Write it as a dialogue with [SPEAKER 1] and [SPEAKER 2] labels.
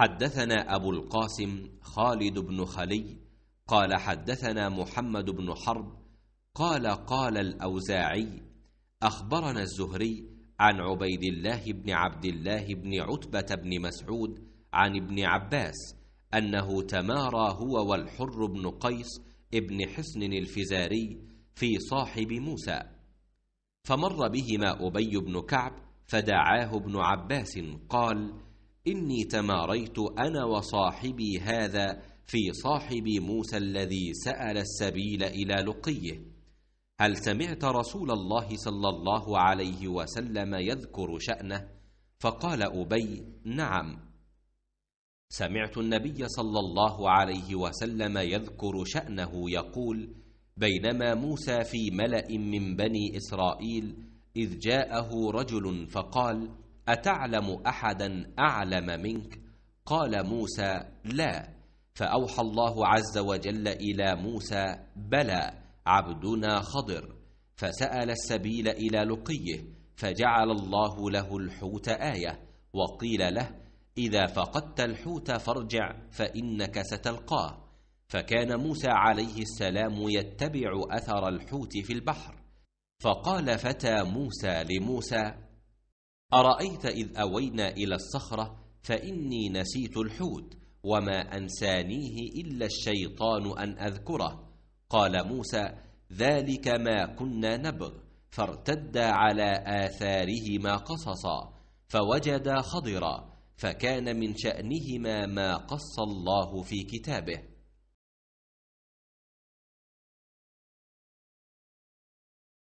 [SPEAKER 1] حدثنا أبو القاسم خالد بن خلي قال حدثنا محمد بن حرب قال قال الأوزاعي أخبرنا الزهري عن عبيد الله بن عبد الله بن عتبة بن مسعود عن ابن عباس أنه تمارى هو والحر بن قيس ابن حسن الفزاري في صاحب موسى فمر بهما أبي بن كعب فدعاه ابن عباس قال إني تماريت أنا وصاحبي هذا في صاحب موسى الذي سأل السبيل إلى لقيه هل سمعت رسول الله صلى الله عليه وسلم يذكر شأنه؟ فقال أبي نعم سمعت النبي صلى الله عليه وسلم يذكر شأنه يقول بينما موسى في ملأ من بني إسرائيل إذ جاءه رجل فقال أتعلم أحدا أعلم منك؟ قال موسى لا فأوحى الله عز وجل إلى موسى بلى عبدنا خضر فسأل السبيل إلى لقيه فجعل الله له الحوت آية وقيل له إذا فقدت الحوت فارجع فإنك ستلقاه فكان موسى عليه السلام يتبع أثر الحوت في البحر فقال فتى موسى لموسى ارايت اذ اوينا الى الصخره فاني نسيت الحوت وما انسانيه الا الشيطان ان اذكره قال موسى ذلك ما كنا نبغ فارتدا على اثارهما قصصا فوجدا خضرا فكان من شانهما ما قص الله في كتابه